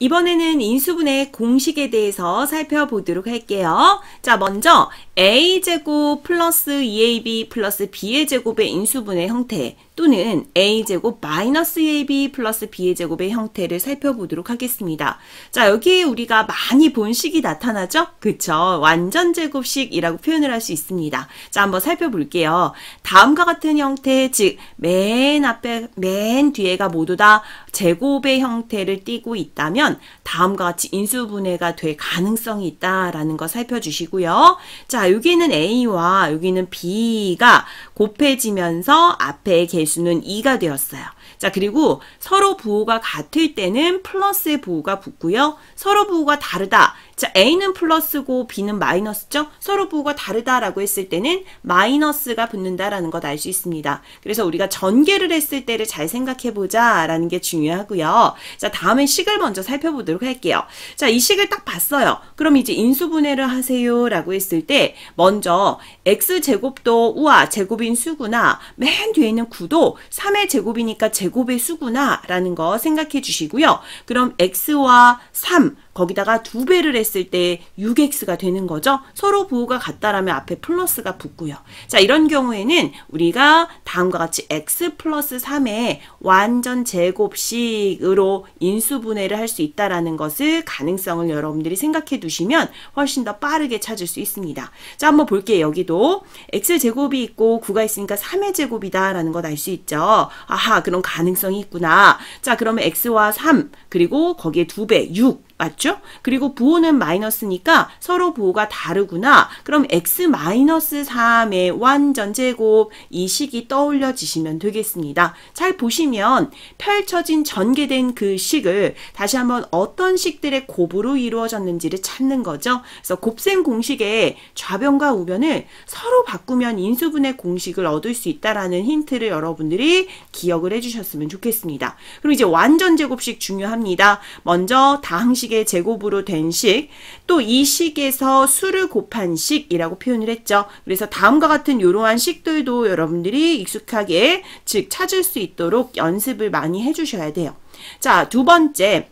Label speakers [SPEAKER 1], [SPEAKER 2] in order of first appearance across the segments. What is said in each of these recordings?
[SPEAKER 1] 이번에는 인수분해 공식에 대해서 살펴보도록 할게요. 자, 먼저 a제곱 플러스 2ab e 플러스 b의 제곱의 인수분의 형태 또는 a제곱 마이너스 e a b 플러스 b의 제곱의 형태를 살펴보도록 하겠습니다. 자 여기에 우리가 많이 본 식이 나타나죠? 그쵸? 완전제곱식이라고 표현을 할 수 있습니다. 자 한번 살펴볼게요. 다음과 같은 형태 즉 맨 앞에 맨 뒤에가 모두 다 제곱의 형태를 띄고 있다면 다음과 같이 인수분해가 될 가능성이 있다라는 거 살펴주시고요. 자 여기는 A와 여기는 B가 곱해지면서 앞에 개수는 2가 되었어요. 자, 그리고 서로 부호가 같을 때는 플러스의 부호가 붙고요. 서로 부호가 다르다. 자, A는 플러스고 B는 마이너스죠? 서로 부호가 다르다라고 했을 때는 마이너스가 붙는다라는 것 알 수 있습니다. 그래서 우리가 전개를 했을 때를 잘 생각해보자 라는 게 중요하고요. 자, 다음에 식을 먼저 살펴보도록 할게요. 자, 이 식을 딱 봤어요. 그럼 이제 인수분해를 하세요 라고 했을 때 먼저 x제곱도 우와 제곱인 수구나 맨 뒤에 있는 9도 3의 제곱이니까 제곱의 수구나 라는 거 생각해 주시고요. 그럼 x와 3 거기다가 두 배를 했을 때 6x가 되는 거죠. 서로 부호가 같다라면 앞에 플러스가 붙고요. 자 이런 경우에는 우리가 다음과 같이 x 플러스 3의 완전 제곱식으로 인수분해를 할 수 있다라는 것을 가능성을 여러분들이 생각해 두시면 훨씬 더 빠르게 찾을 수 있습니다. 자 한번 볼게요. 여기도 x제곱이 있고 9가 있으니까 3의 제곱이다라는 것 알 수 있죠. 아하 그런 가능성이 있구나. 자 그러면 x와 3 그리고 거기에 2배 6 맞죠? 되죠. 그렇죠? 그리고 부호는 마이너스니까 서로 부호가 다르구나. 그럼 x-3의 완전 제곱 이 식이 떠올려지시면 되겠습니다. 잘 보시면 펼쳐진 전개된 그 식을 다시 한번 어떤 식들의 곱으로 이루어졌는지를 찾는 거죠. 그래서 곱셈 공식의 좌변과 우변을 서로 바꾸면 인수분의 공식을 얻을 수 있다라는 힌트를 여러분들이 기억을 해주셨으면 좋겠습니다. 그리고 이제 완전 제곱식 중요합니다. 먼저 다항식의 제곱 제곱으로 된 식, 또 이 식에서 수를 곱한 식이라고 표현을 했죠. 그래서 다음과 같은 이러한 식들도 여러분들이 익숙하게 즉 찾을 수 있도록 연습을 많이 해주셔야 돼요. 자, 두 번째.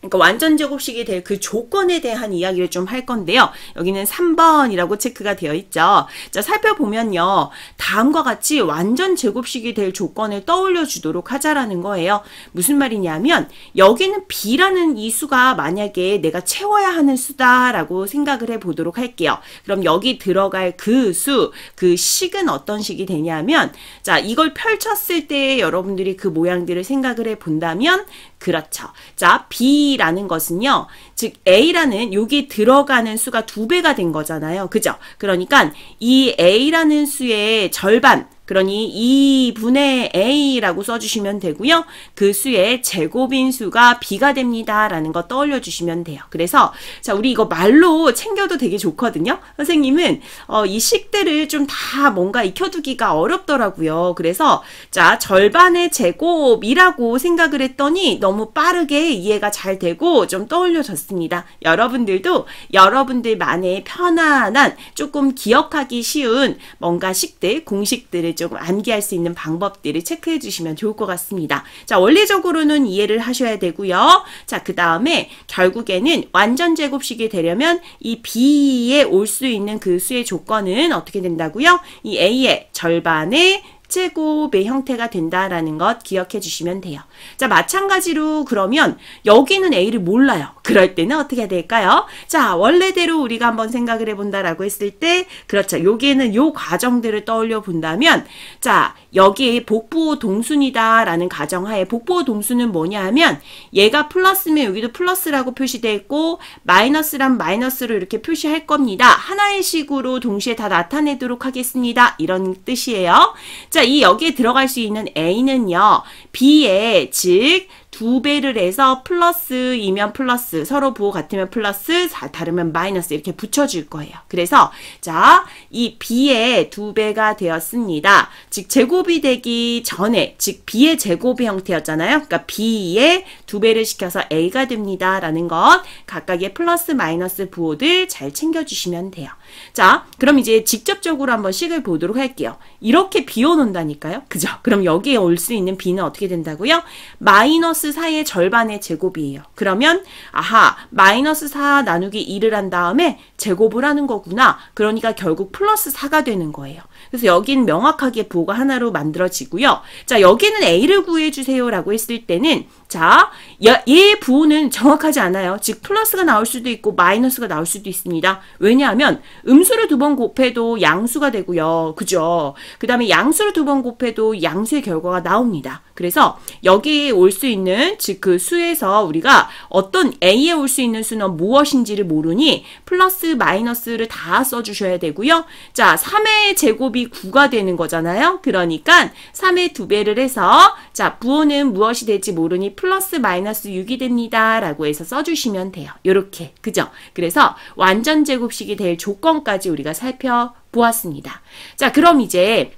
[SPEAKER 1] 그러니까 완전 제곱식이 될 그 조건에 대한 이야기를 좀 할 건데요. 여기는 3번이라고 체크가 되어 있죠. 자, 살펴보면요. 다음과 같이 완전 제곱식이 될 조건을 떠올려 주도록 하자라는 거예요. 무슨 말이냐면 여기는 b라는 이 수가 만약에 내가 채워야 하는 수다라고 생각을 해 보도록 할게요. 그럼 여기 들어갈 그 수, 그 식은 어떤 식이 되냐면 자, 이걸 펼쳤을 때 여러분들이 그 모양들을 생각을 해 본다면 그렇죠. 자, B라는 것은요. 즉 A라는 여기 들어가는 수가 두 배가 된 거잖아요. 그죠? 그러니까 이 A라는 수의 절반 그러니 2분의 a라고 써주시면 되고요. 그 수의 제곱인 수가 b가 됩니다라는 거 떠올려 주시면 돼요. 그래서 자 우리 이거 말로 챙겨도 되게 좋거든요. 선생님은 어, 이식대를좀다 뭔가 익혀두기가 어렵더라고요. 그래서 자 절반의 제곱이라고 생각을 했더니 너무 빠르게 이해가 잘 되고 좀 떠올려졌습니다. 여러분들도 여러분들만의 편안한 조금 기억하기 쉬운 뭔가 식대 공식들을 조금 암기할 수 있는 방법들을 체크해 주시면 좋을 것 같습니다. 자, 원리적으로는 이해를 하셔야 되고요. 자, 그 다음에 결국에는 완전 제곱식이 되려면 이 B에 올 수 있는 그 수의 조건은 어떻게 된다고요? 이 A의 절반의 합제곱의 형태가 된다라는 것 기억해 주시면 돼요. 자, 마찬가지로 그러면 여기는 A를 몰라요. 그럴 때는 어떻게 해야 될까요? 자, 원래대로 우리가 한번 생각을 해본다라고 했을 때 그렇죠. 여기에는 요 과정들을 떠올려 본다면 자, 여기에 복부호 동순이다라는 가정하에 복부호 동순은 뭐냐 하면 얘가 플러스면 여기도 플러스라고 표시되어 있고 마이너스란 마이너스로 이렇게 표시할 겁니다. 하나의 식으로 동시에 다 나타내도록 하겠습니다. 이런 뜻이에요. 자, 이 여기에 들어갈 수 있는 A는요. B의 즉두 배를 해서 플러스이면 플러스, 서로 부호 같으면 플러스, 다르면 마이너스 이렇게 붙여줄 거예요. 그래서 자, 이 b의 두 배가 되었습니다. 즉 제곱이 되기 전에, 즉 b의 제곱의 형태였잖아요. 그러니까 b의 두 배를 시켜서 a가 됩니다라는 것 각각의 플러스 마이너스 부호들 잘 챙겨주시면 돼요. 자, 그럼 이제 직접적으로 한번 식을 보도록 할게요. 이렇게 비워놓는다니까요. 그죠? 그럼 여기에 올 수 있는 b는 어떻게 된다고요? 마이너스 마이너스 4의 절반의 제곱이에요. 그러면 아하 마이너스 4 나누기 2를 한 다음에 제곱을 하는 거구나. 그러니까 결국 플러스 4가 되는 거예요. 그래서 여긴 명확하게 보가 하나로 만들어지고요. 자, 여기는 A를 구해주세요라고 했을 때는 자, 얘 부호는 정확하지 않아요. 즉 플러스가 나올 수도 있고 마이너스가 나올 수도 있습니다. 왜냐하면 음수를 두 번 곱해도 양수가 되고요. 그죠? 그 다음에 양수를 두 번 곱해도 양수의 결과가 나옵니다. 그래서 여기 에올 수 있는 즉 그 수에서 우리가 어떤 A에 올 수 있는 수는 무엇인지를 모르니 플러스 마이너스를 다 써주셔야 되고요. 자, 3의 제곱 제곱이 9가 되는 거잖아요. 그러니까 3의 2배를 해서 자 부호는 무엇이 될지 모르니 플러스 마이너스 6이 됩니다. 라고 해서 써주시면 돼요. 이렇게 그죠? 그래서 완전 제곱식이 될 조건까지 우리가 살펴보았습니다. 자 그럼 이제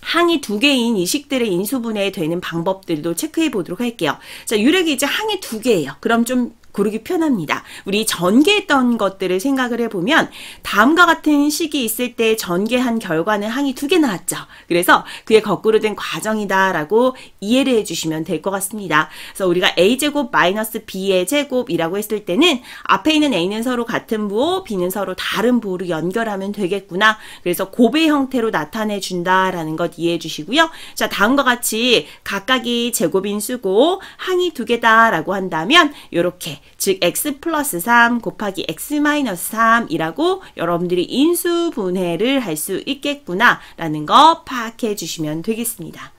[SPEAKER 1] 항이 두 개인 이식들의 인수분해 되는 방법들도 체크해 보도록 할게요. 자, 유력이 이제 항이 두 개예요. 그럼 좀 고르기 편합니다. 우리 전개했던 것들을 생각을 해보면 다음과 같은 식이 있을 때 전개한 결과는 항이 두 개 나왔죠. 그래서 그의 거꾸로 된 과정이다라고 이해를 해주시면 될 것 같습니다. 그래서 우리가 a제곱 마이너스 b의 제곱이라고 했을 때는 앞에 있는 a는 서로 같은 부호, b는 서로 다른 부호로 연결하면 되겠구나. 그래서 곱의 형태로 나타내 준다라는 것 이해해 주시고요. 자, 다음과 같이 각각이 제곱인 수고 항이 두 개다라고 한다면 이렇게 즉 x 플러스 3 곱하기 x 마이너스 3이라고 여러분들이 인수분해를 할 수 있겠구나 라는 거 파악해 주시면 되겠습니다.